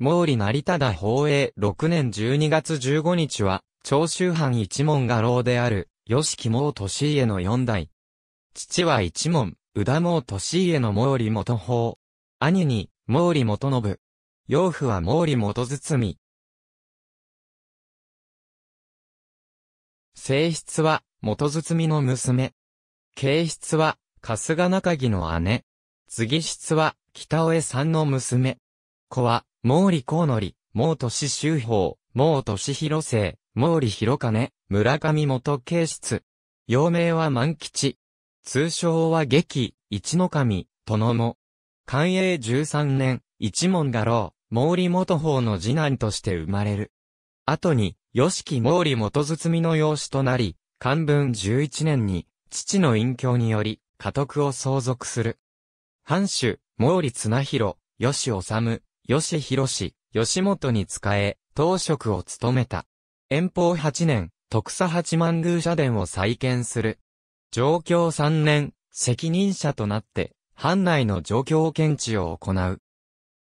毛利成忠宝永6年12月15日は、長州藩一門画廊である、吉木毛利家の四代。父は一門、宇田毛利家の毛利元法。兄に、毛利元信。養父は毛利元包。正室は、元包の娘。形室は、春日中木の姉。次室は、北尾江さんの娘。子は、毛利孝則、毛利周法、毛利広生、毛利広金、村上元慶室。幼名は万吉。通称は劇、一の神、殿も。寛永13年、一門画廊、毛利元法の次男として生まれる。後に、吉木毛利元包の養子となり、漢文11年に、父の隠居により、家督を相続する。藩主、毛利綱広、吉治、吉弘氏、吉本に仕え、当職を務めた。遠方8年、徳佐八幡宮社殿を再建する。上京3年、責任者となって、藩内の上京検知を行う。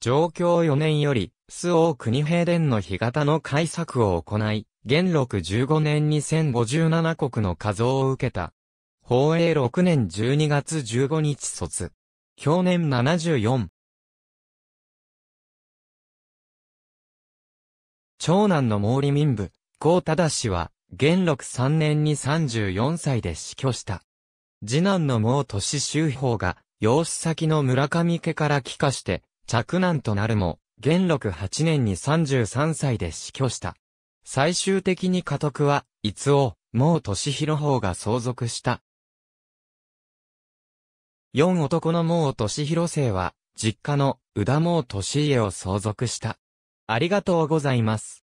上京4年より、周王国平殿の干潟の改作を行い、元禄十五年に1057国の像を受けた。宝永6年12月15日卒。去年74、長男の毛利民部、孝忠氏は、元禄3年に34歳で死去した。次男の毛利周法が、養子先の村上家から帰化して、嫡男となるも、元禄8年に33歳で死去した。最終的に家督は、伊豆を、毛利弘法が相続した。四男の毛利弘生は、実家の宇田毛利家を相続した。ありがとうございます。